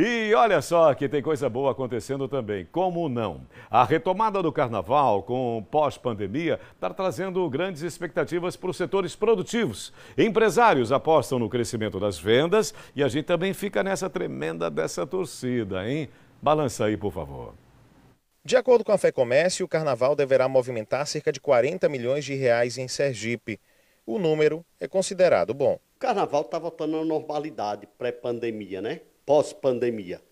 E olha só que tem coisa boa acontecendo também. Como não? A retomada do carnaval com pós-pandemia está trazendo grandes expectativas para os setores produtivos. Empresários apostam no crescimento das vendas e a gente também fica nessa tremenda dessa torcida, hein? Balança aí, por favor. De acordo com a Fé Comércio, o carnaval deverá movimentar cerca de 40 milhões de reais em Sergipe. O número é considerado bom. O carnaval está voltando à normalidade pré-pandemia, né? pós-pandemia.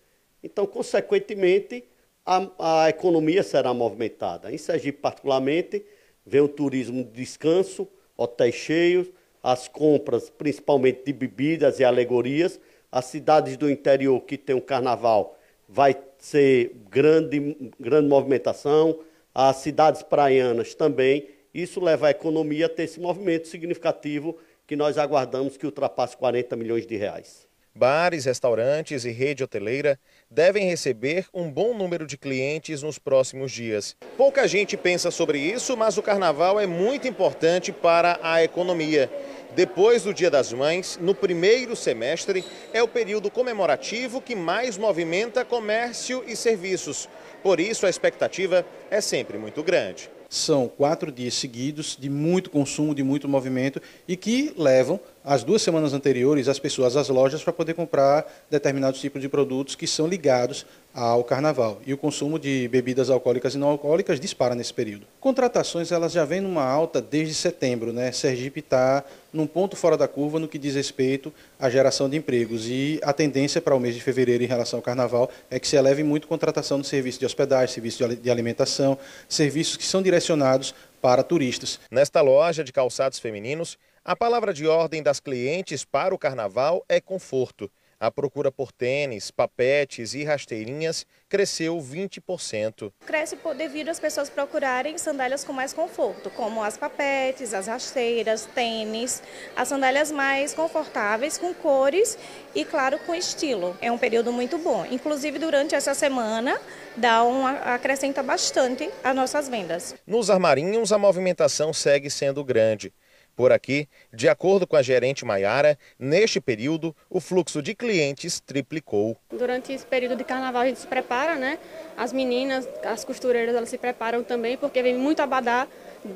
Então, consequentemente, a, a, economia será movimentada. Em Sergipe, particularmente, vem o turismo de descanso, hotéis cheios, as compras, principalmente de bebidas e alegorias. As cidades do interior que tem o um carnaval vai ser grande, grande movimentação. As cidades praianas também. Isso leva a economia a ter esse movimento significativo que nós aguardamos que ultrapasse 40 milhões de reais. Bares, restaurantes e rede hoteleira devem receber um bom número de clientes nos próximos dias. Pouca gente pensa sobre isso, mas o carnaval é muito importante para a economia. Depois do Dia das Mães, no primeiro semestre, é o período comemorativo que mais movimenta comércio e serviços. Por isso, a expectativa é sempre muito grande. São quatro dias seguidos de muito consumo, de muito movimento e que levam as duas semanas anteriores as pessoas às lojas para poder comprar determinados tipos de produtos que são ligados ao carnaval. E o consumo de bebidas alcoólicas e não alcoólicas dispara nesse período. Contratações elas já vêm numa alta desde setembro. Né? Sergipe está num ponto fora da curva no que diz respeito à geração de empregos. E a tendência para o mês de fevereiro em relação ao carnaval é que se eleve muito contratação no serviço de hospedagem, serviço de alimentação, serviços que são direcionados para turistas. Nesta loja de calçados femininos, a palavra de ordem das clientes para o carnaval é conforto. A procura por tênis, papetes e rasteirinhas cresceu 20%. Cresce devido às pessoas procurarem sandálias com mais conforto, como as papetes, as rasteiras, tênis, as sandálias mais confortáveis, com cores e, claro, com estilo. É um período muito bom. Inclusive, durante essa semana, dá um, acrescenta bastante as nossas vendas. Nos armarinhos, a movimentação segue sendo grande. Por aqui, de acordo com a gerente Maiara, neste período o fluxo de clientes triplicou. Durante esse período de carnaval a gente se prepara, né? As meninas, as costureiras, elas se preparam também porque vem muito abadá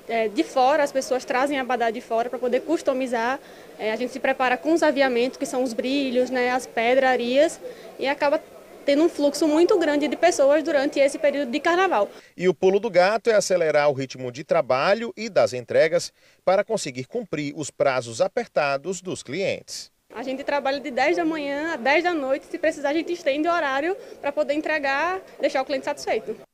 é, de fora, as pessoas trazem abadá de fora para poder customizar. É, a gente se prepara com os aviamentos, que são os brilhos, né? As pedrarias e acaba tendo um fluxo muito grande de pessoas durante esse período de carnaval. E o pulo do gato é acelerar o ritmo de trabalho e das entregas para conseguir cumprir os prazos apertados dos clientes. A gente trabalha de 10 da manhã a 10 da noite, se precisar a gente estende o horário para poder entregar, deixar o cliente satisfeito.